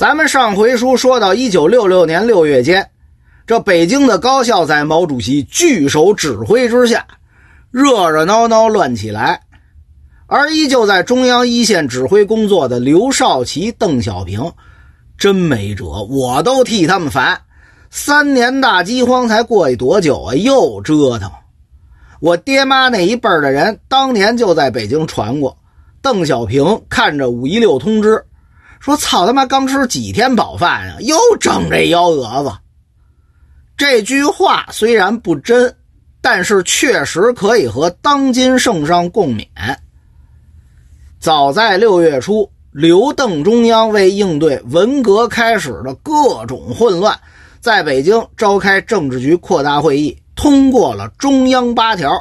咱们上回书说到一九六六年六月间，这北京的高校在毛主席聚首指挥之下，热热闹闹乱起来，而依旧在中央一线指挥工作的刘少奇、邓小平，真没辙，我都替他们烦。三年大饥荒才过去多久啊，又折腾！我爹妈那一辈儿的人当年就在北京传过，邓小平看着五一六通知。说操他妈，刚吃几天饱饭呀，又整这幺蛾子！这句话虽然不真，但是确实可以和当今圣上共勉。早在六月初，刘邓中央为应对文革开始的各种混乱，在北京召开政治局扩大会议，通过了中央八条。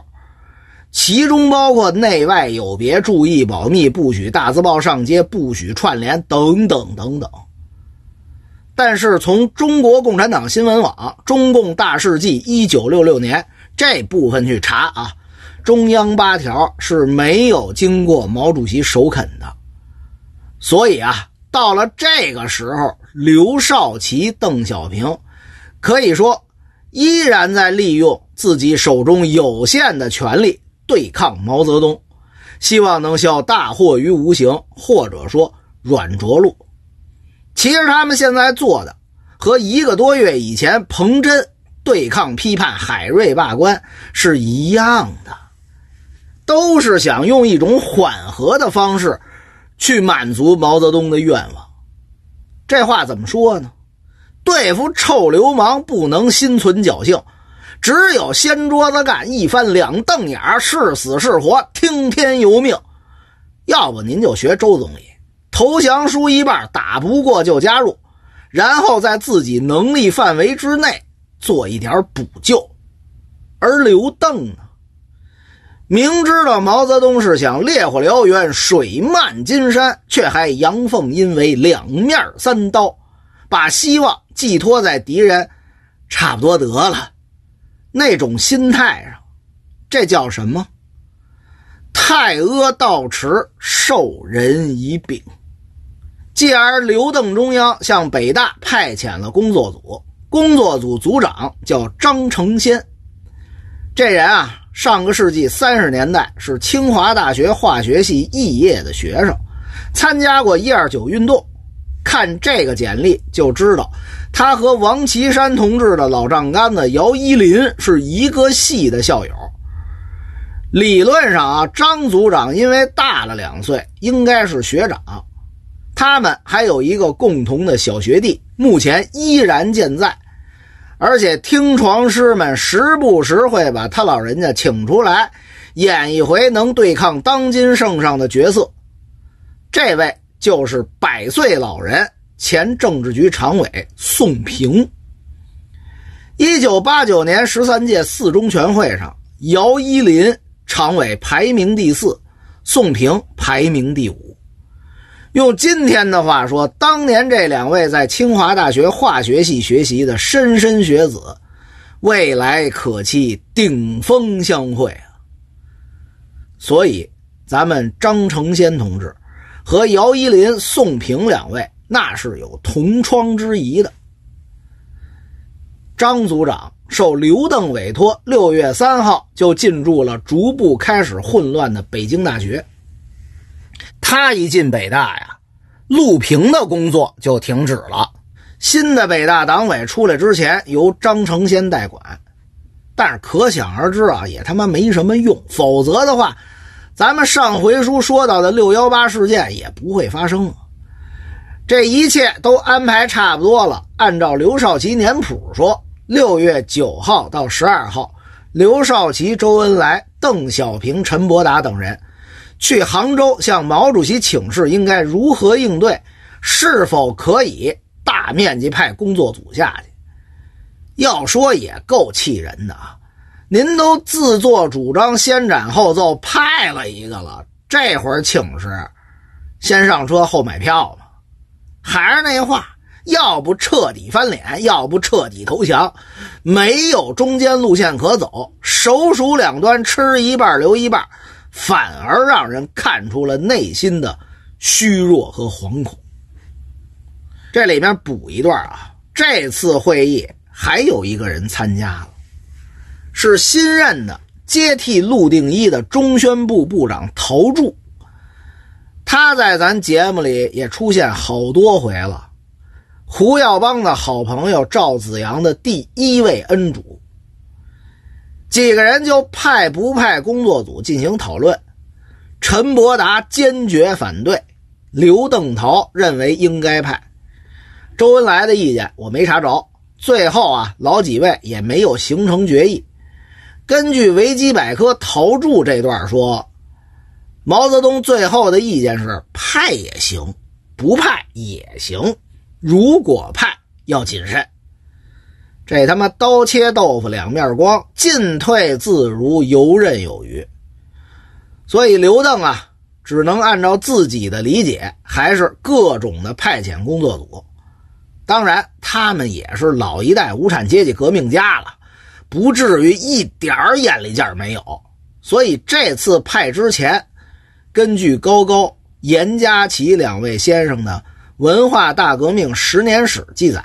其中包括内外有别、注意保密、不许大字报上街、不许串联等等等等。但是，从中国共产党新闻网《中共大事记》一九六六年这部分去查啊，中央八条是没有经过毛主席首肯的。所以啊，到了这个时候，刘少奇、邓小平可以说依然在利用自己手中有限的权力。对抗毛泽东，希望能消大祸于无形，或者说软着陆。其实他们现在做的和一个多月以前彭真对抗批判海瑞罢官是一样的，都是想用一种缓和的方式去满足毛泽东的愿望。这话怎么说呢？对付臭流氓不能心存侥幸。只有掀桌子干，一翻两瞪眼是死是活，听天由命。要不您就学周总理，投降输一半，打不过就加入，然后在自己能力范围之内做一点补救。而刘邓呢，明知道毛泽东是想烈火燎原、水漫金山，却还阳奉阴违、两面三刀，把希望寄托在敌人，差不多得了。那种心态，这叫什么？太阿道持，授人以柄。继而，刘邓中央向北大派遣了工作组，工作组组长叫张承先。这人啊，上个世纪三十年代是清华大学化学系肄业的学生，参加过一二九运动。看这个简历就知道。他和王岐山同志的老丈干子姚依林是一个系的校友。理论上啊，张组长因为大了两岁，应该是学长。他们还有一个共同的小学弟，目前依然健在。而且听床师们时不时会把他老人家请出来，演一回能对抗当今圣上的角色。这位就是百岁老人。前政治局常委宋平，一九八九年十三届四中全会上，姚依林常委排名第四，宋平排名第五。用今天的话说，当年这两位在清华大学化学系学习的莘莘学子，未来可期，顶峰相会啊！所以，咱们张成先同志和姚依林、宋平两位。那是有同窗之谊的。张组长受刘邓委托，六月三号就进驻了逐步开始混乱的北京大学。他一进北大呀，陆平的工作就停止了。新的北大党委出来之前，由张成先代管，但是可想而知啊，也他妈没什么用。否则的话，咱们上回书说到的六幺八事件也不会发生了。这一切都安排差不多了。按照刘少奇年谱说，六月九号到十二号，刘少奇、周恩来、邓小平、陈伯达等人去杭州向毛主席请示应该如何应对，是否可以大面积派工作组下去。要说也够气人的啊！您都自作主张先斩后奏派了一个了，这会儿请示，先上车后买票嘛。还是那话，要不彻底翻脸，要不彻底投降，没有中间路线可走。首鼠两端，吃一半留一半，反而让人看出了内心的虚弱和惶恐。这里面补一段啊，这次会议还有一个人参加了，是新任的接替陆定一的中宣部部长陶铸。他在咱节目里也出现好多回了，胡耀邦的好朋友赵子阳的第一位恩主，几个人就派不派工作组进行讨论，陈伯达坚决反对，刘邓陶认为应该派，周恩来的意见我没查着，最后啊老几位也没有形成决议。根据维基百科陶铸这段说。毛泽东最后的意见是派也行，不派也行。如果派要谨慎，这他妈刀切豆腐两面光，进退自如，游刃有余。所以刘邓啊，只能按照自己的理解，还是各种的派遣工作组。当然，他们也是老一代无产阶级革命家了，不至于一点眼力劲没有。所以这次派之前。根据高高、严家齐两位先生的《文化大革命十年史》记载，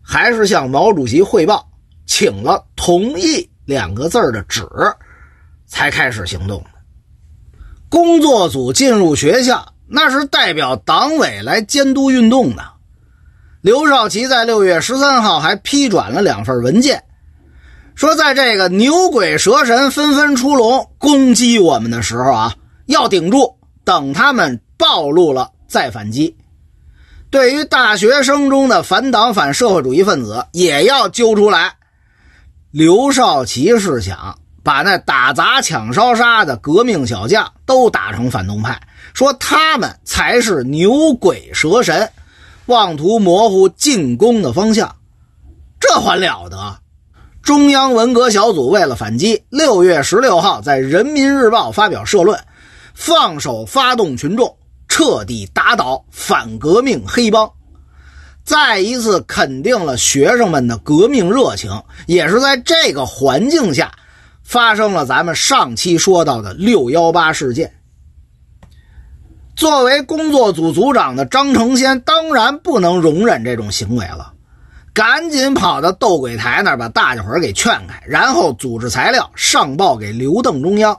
还是向毛主席汇报，请了“同意”两个字的纸，才开始行动。工作组进入学校，那是代表党委来监督运动的。刘少奇在六月十三号还批转了两份文件，说在这个牛鬼蛇神纷纷出笼攻击我们的时候啊。要顶住，等他们暴露了再反击。对于大学生中的反党反社会主义分子，也要揪出来。刘少奇是想把那打砸抢烧杀的革命小将都打成反动派，说他们才是牛鬼蛇神，妄图模糊进攻的方向。这还了得？中央文革小组为了反击，六月十六号在《人民日报》发表社论。放手发动群众，彻底打倒反革命黑帮，再一次肯定了学生们的革命热情，也是在这个环境下发生了咱们上期说到的六幺八事件。作为工作组组长的张成先当然不能容忍这种行为了，赶紧跑到斗鬼台那儿把大家伙儿给劝开，然后组织材料上报给刘邓中央。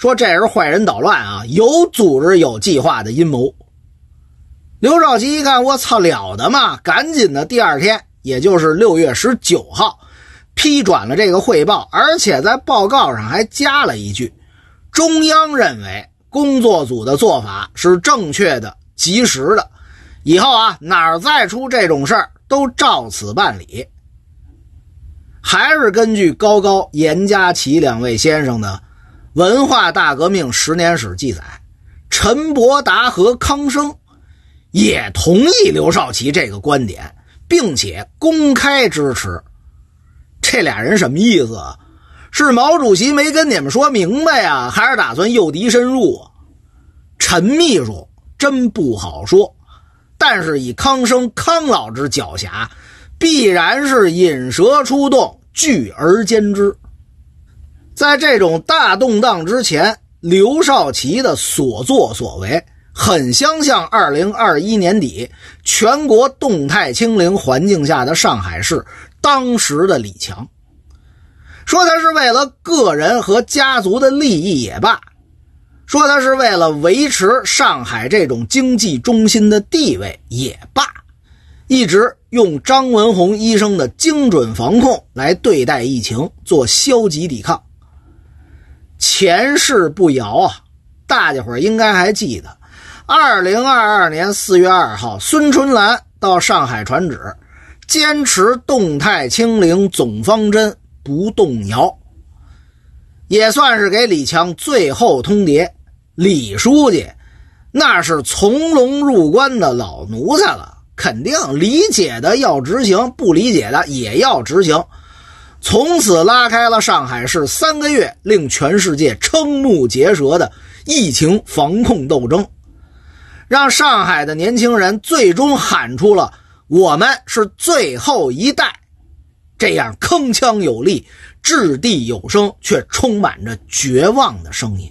说这是坏人捣乱啊，有组织有计划的阴谋。刘少奇一看，我操了得嘛，赶紧的。第二天，也就是六月十九号，批转了这个汇报，而且在报告上还加了一句：中央认为工作组的做法是正确的、及时的，以后啊，哪儿再出这种事儿，都照此办理。还是根据高高、严家齐两位先生的。《文化大革命十年史》记载，陈伯达和康生也同意刘少奇这个观点，并且公开支持。这俩人什么意思？是毛主席没跟你们说明白呀，还是打算诱敌深入？陈秘书真不好说，但是以康生康老之狡黠，必然是引蛇出洞，聚而歼之。在这种大动荡之前，刘少奇的所作所为很相像。二零二一年底，全国动态清零环境下的上海市，当时的李强说：“他是为了个人和家族的利益也罢，说他是为了维持上海这种经济中心的地位也罢，一直用张文宏医生的精准防控来对待疫情，做消极抵抗。”前事不摇啊，大家伙应该还记得，二零二二年四月二号，孙春兰到上海传旨，坚持动态清零总方针不动摇，也算是给李强最后通牒。李书记，那是从龙入关的老奴才了，肯定理解的要执行，不理解的也要执行。从此拉开了上海市三个月令全世界瞠目结舌的疫情防控斗争，让上海的年轻人最终喊出了“我们是最后一代”这样铿锵有力、掷地有声却充满着绝望的声音。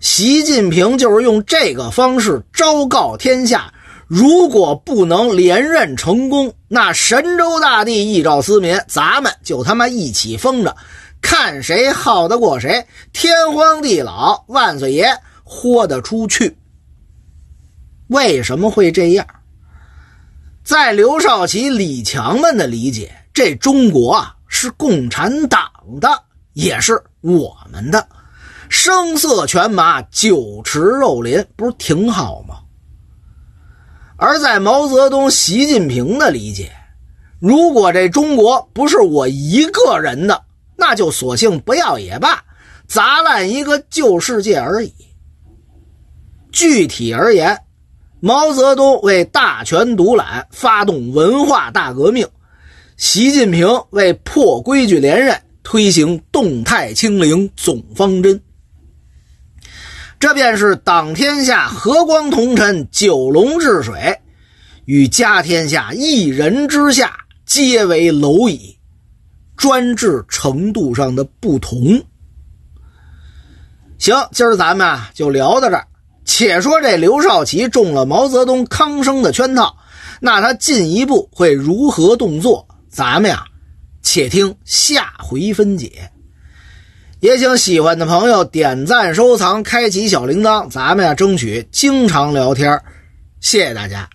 习近平就是用这个方式昭告天下。如果不能连任成功，那神州大地一照思民，咱们就他妈一起疯着，看谁耗得过谁。天荒地老，万岁爷豁得出去。为什么会这样？在刘少奇、李强们的理解，这中国啊，是共产党的，也是我们的。声色犬马，酒池肉林，不是挺好吗？而在毛泽东、习近平的理解，如果这中国不是我一个人的，那就索性不要也罢，砸烂一个旧世界而已。具体而言，毛泽东为大权独揽发动文化大革命，习近平为破规矩连任推行动态清零总方针。这便是党天下和光同尘，九龙治水，与家天下一人之下，皆为蝼蚁，专制程度上的不同。行，今儿咱们啊就聊到这儿。且说这刘少奇中了毛泽东康生的圈套，那他进一步会如何动作？咱们呀，且听下回分解。也请喜欢的朋友点赞、收藏、开启小铃铛，咱们呀争取经常聊天谢谢大家。